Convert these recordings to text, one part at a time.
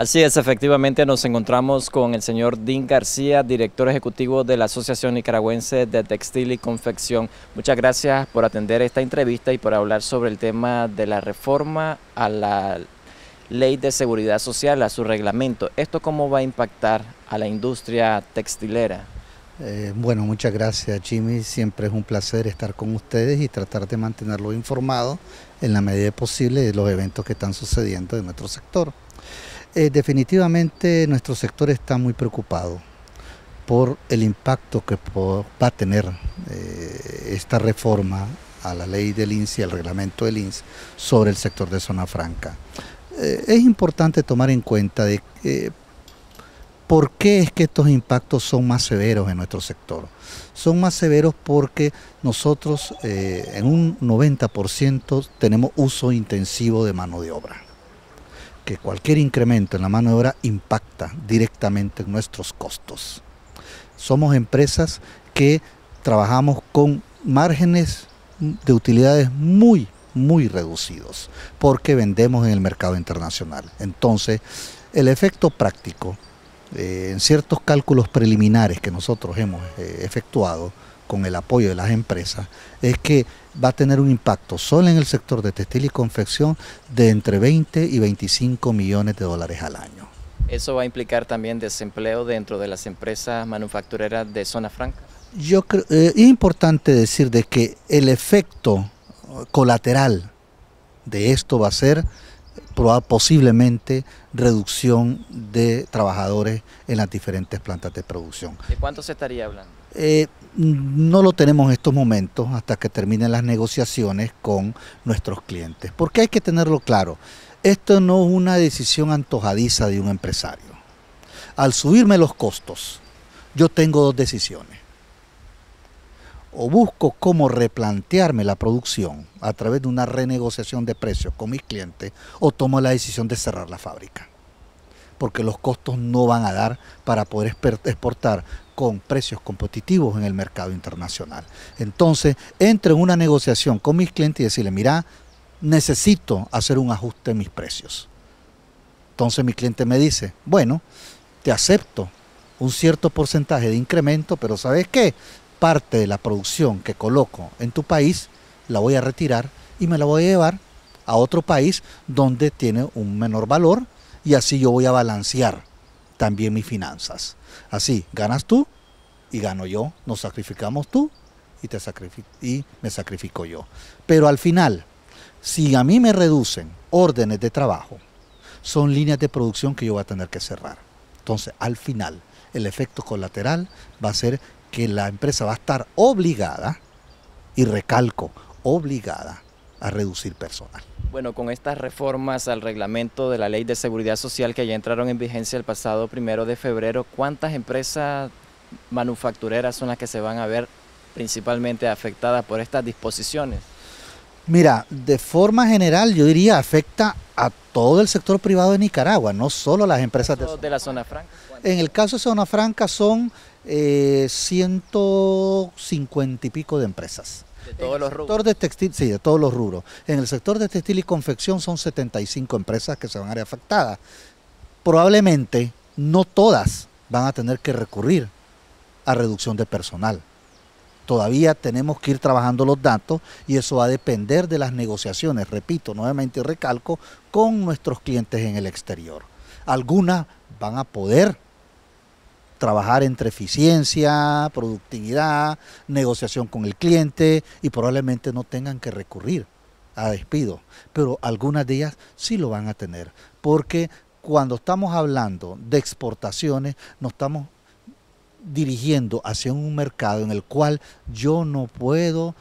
Así es, efectivamente nos encontramos con el señor Dean García, director ejecutivo de la Asociación Nicaragüense de Textil y Confección. Muchas gracias por atender esta entrevista y por hablar sobre el tema de la reforma a la ley de seguridad social, a su reglamento. ¿Esto cómo va a impactar a la industria textilera? Eh, bueno, muchas gracias Jimmy, siempre es un placer estar con ustedes y tratar de mantenerlo informado en la medida posible de los eventos que están sucediendo en nuestro sector. Eh, definitivamente nuestro sector está muy preocupado por el impacto que va a tener eh, esta reforma a la ley del INSS y al reglamento del INS sobre el sector de zona franca. Eh, es importante tomar en cuenta de por qué es que estos impactos son más severos en nuestro sector. Son más severos porque nosotros en un 90% tenemos uso intensivo de mano de obra que cualquier incremento en la mano de obra impacta directamente en nuestros costos. Somos empresas que trabajamos con márgenes de utilidades muy, muy reducidos, porque vendemos en el mercado internacional. Entonces, el efecto práctico, eh, en ciertos cálculos preliminares que nosotros hemos eh, efectuado, con el apoyo de las empresas, es que va a tener un impacto solo en el sector de textil y confección de entre 20 y 25 millones de dólares al año. ¿Eso va a implicar también desempleo dentro de las empresas manufactureras de zona franca? Yo creo, eh, es importante decir de que el efecto colateral de esto va a ser posiblemente reducción de trabajadores en las diferentes plantas de producción. ¿De cuánto se estaría hablando? Eh, no lo tenemos en estos momentos hasta que terminen las negociaciones con nuestros clientes. Porque hay que tenerlo claro, esto no es una decisión antojadiza de un empresario. Al subirme los costos, yo tengo dos decisiones. O busco cómo replantearme la producción a través de una renegociación de precios con mis clientes, o tomo la decisión de cerrar la fábrica porque los costos no van a dar para poder exportar con precios competitivos en el mercado internacional. Entonces, entro en una negociación con mis clientes y decirle, mira, necesito hacer un ajuste en mis precios. Entonces mi cliente me dice, bueno, te acepto un cierto porcentaje de incremento, pero ¿sabes qué? Parte de la producción que coloco en tu país la voy a retirar y me la voy a llevar a otro país donde tiene un menor valor y así yo voy a balancear también mis finanzas. Así, ganas tú y gano yo, nos sacrificamos tú y, te y me sacrifico yo. Pero al final, si a mí me reducen órdenes de trabajo, son líneas de producción que yo voy a tener que cerrar. Entonces, al final, el efecto colateral va a ser que la empresa va a estar obligada, y recalco, obligada a reducir personal. Bueno, con estas reformas al reglamento de la Ley de Seguridad Social que ya entraron en vigencia el pasado primero de febrero, ¿cuántas empresas manufactureras son las que se van a ver principalmente afectadas por estas disposiciones? Mira, de forma general yo diría afecta a todo el sector privado de Nicaragua, no solo las empresas de, la zona franca. En el caso de zona franca son 150 eh, y pico de empresas. De todos los rubros. de textil, sí, de todos los rubros. En el sector de textil y confección son 75 empresas que se van a ver afectadas. Probablemente no todas van a tener que recurrir a reducción de personal. Todavía tenemos que ir trabajando los datos y eso va a depender de las negociaciones, repito, nuevamente recalco, con nuestros clientes en el exterior. Algunas van a poder trabajar entre eficiencia, productividad, negociación con el cliente y probablemente no tengan que recurrir a despido, pero algunas de ellas sí lo van a tener, porque cuando estamos hablando de exportaciones, no estamos dirigiendo hacia un mercado en el cual yo no puedo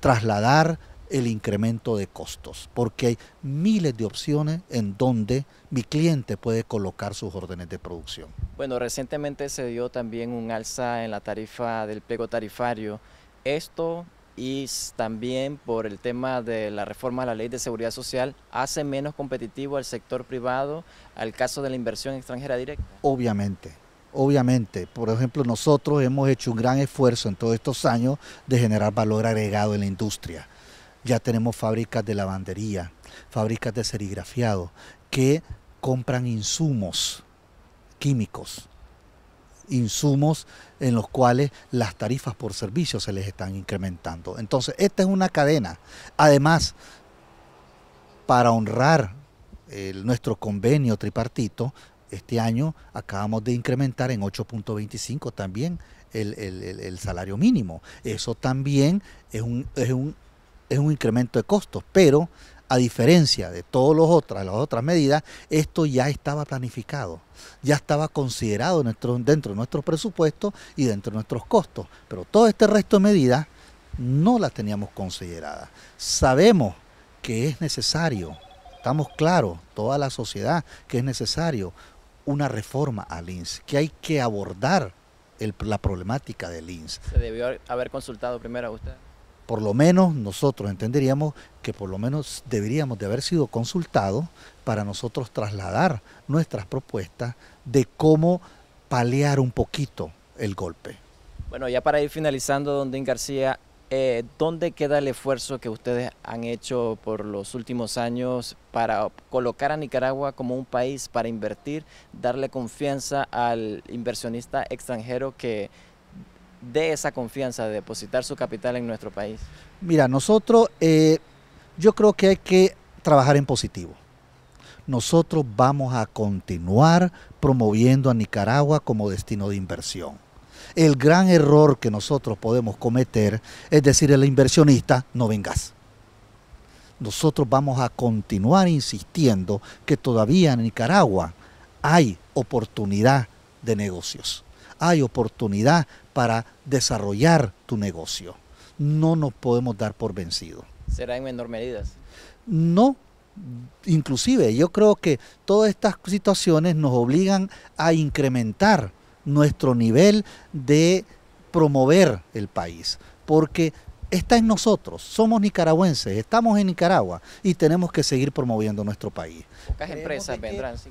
trasladar el incremento de costos, porque hay miles de opciones en donde mi cliente puede colocar sus órdenes de producción. Bueno, recientemente se dio también un alza en la tarifa del pego tarifario. Esto y también por el tema de la reforma a la ley de seguridad social hace menos competitivo al sector privado al caso de la inversión extranjera directa. Obviamente, obviamente. Por ejemplo, nosotros hemos hecho un gran esfuerzo en todos estos años de generar valor agregado en la industria. Ya tenemos fábricas de lavandería, fábricas de serigrafiado, que compran insumos químicos, insumos en los cuales las tarifas por servicio se les están incrementando. Entonces, esta es una cadena. Además, para honrar eh, nuestro convenio tripartito, este año acabamos de incrementar en 8.25 también el, salario mínimo. Eso también es un, es un, incremento de costos, pero a diferencia de todas las otras, las otras medidas, esto ya estaba planificado, ya estaba considerado dentro de nuestro presupuesto y dentro de nuestros costos. Pero todo este resto de medidas no las teníamos consideradas. Sabemos que es necesario, estamos claros, toda la sociedad, que es necesario una reforma al INS, que hay que abordar la problemática del INS. ¿Se debió haber consultado primero a usted? Por lo menos nosotros entenderíamos que por lo menos deberíamos de haber sido consultados para nosotros trasladar nuestras propuestas de cómo paliar un poquito el golpe. Bueno, ya para ir finalizando, Don Din García, eh, ¿dónde queda el esfuerzo que ustedes han hecho por los últimos años para colocar a Nicaragua como un país para invertir, darle confianza al inversionista extranjero que dé esa confianza de depositar su capital en nuestro país? Mira, nosotros eh, yo creo que hay que trabajar en positivo. Nosotros vamos a continuar promoviendo a Nicaragua como destino de inversión el gran error que nosotros podemos cometer es decir el inversionista, no vengas. Nosotros vamos a continuar insistiendo que todavía en Nicaragua hay oportunidad de negocios, hay oportunidad para desarrollar tu negocio. No nos podemos dar por vencido. ¿Será en menor medida? No, inclusive yo creo que todas estas situaciones nos obligan a incrementar nuestro nivel de promover el país, porque está en nosotros, somos nicaragüenses, estamos en Nicaragua y tenemos que seguir promoviendo nuestro país.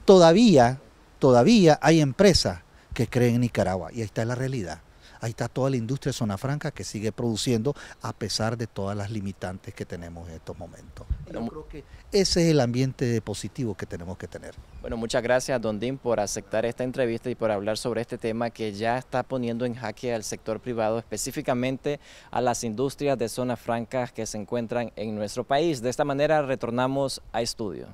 Todavía, todavía hay empresas que creen en Nicaragua y ahí está la realidad. Ahí está toda la industria de Zona Franca que sigue produciendo a pesar de todas las limitantes que tenemos en estos momentos. Yo creo que ese es el ambiente positivo que tenemos que tener. Bueno, muchas gracias, Don Dean, por aceptar esta entrevista y por hablar sobre este tema que ya está poniendo en jaque al sector privado, específicamente a las industrias de Zona Franca que se encuentran en nuestro país. De esta manera retornamos a estudio.